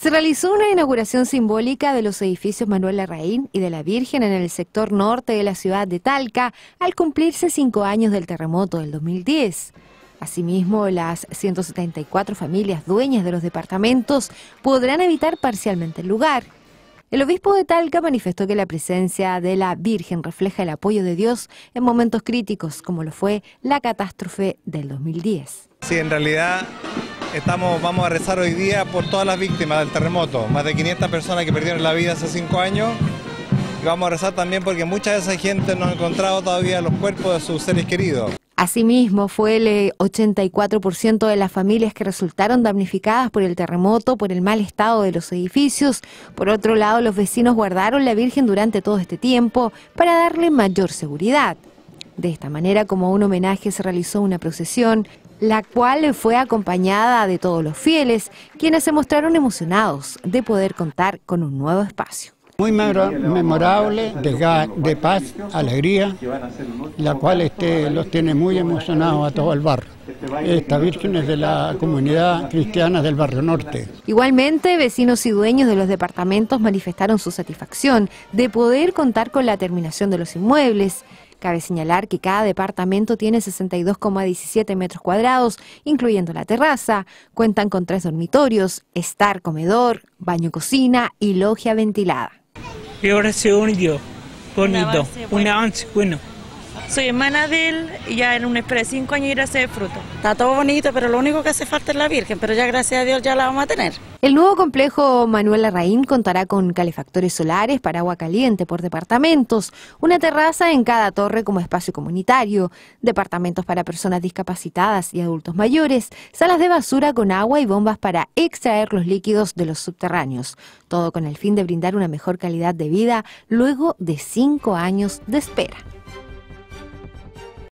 Se realizó una inauguración simbólica de los edificios Manuel Larraín y de la Virgen en el sector norte de la ciudad de Talca al cumplirse cinco años del terremoto del 2010. Asimismo, las 174 familias dueñas de los departamentos podrán evitar parcialmente el lugar. El obispo de Talca manifestó que la presencia de la Virgen refleja el apoyo de Dios en momentos críticos, como lo fue la catástrofe del 2010. Sí, en realidad Estamos, vamos a rezar hoy día por todas las víctimas del terremoto, más de 500 personas que perdieron la vida hace cinco años. Y vamos a rezar también porque muchas de esas gente no ha encontrado todavía los cuerpos de sus seres queridos. Asimismo, fue el 84% eh, de las familias que resultaron damnificadas por el terremoto, por el mal estado de los edificios. Por otro lado, los vecinos guardaron la Virgen durante todo este tiempo para darle mayor seguridad. De esta manera, como un homenaje, se realizó una procesión la cual fue acompañada de todos los fieles, quienes se mostraron emocionados de poder contar con un nuevo espacio. Muy memorable, de, paz, alegría, la cual este, los tiene muy emocionados a todo el barrio. Estas vírgenes de la comunidad cristiana del barrio norte. Igualmente, vecinos y dueños de los departamentos manifestaron su satisfacción de poder contar con la terminación de los inmuebles Cabe señalar que cada departamento tiene 62,17 metros cuadrados, incluyendo la terraza. Cuentan con tres dormitorios, estar, comedor, baño, cocina y logia ventilada. Y ahora se unió, soy hermana de él y ya en un espera de cinco años ir a hacer fruto. Está todo bonito, pero lo único que hace falta es la Virgen, pero ya gracias a Dios ya la vamos a tener. El nuevo complejo Manuel arraín contará con calefactores solares para agua caliente por departamentos, una terraza en cada torre como espacio comunitario, departamentos para personas discapacitadas y adultos mayores, salas de basura con agua y bombas para extraer los líquidos de los subterráneos, todo con el fin de brindar una mejor calidad de vida luego de cinco años de espera.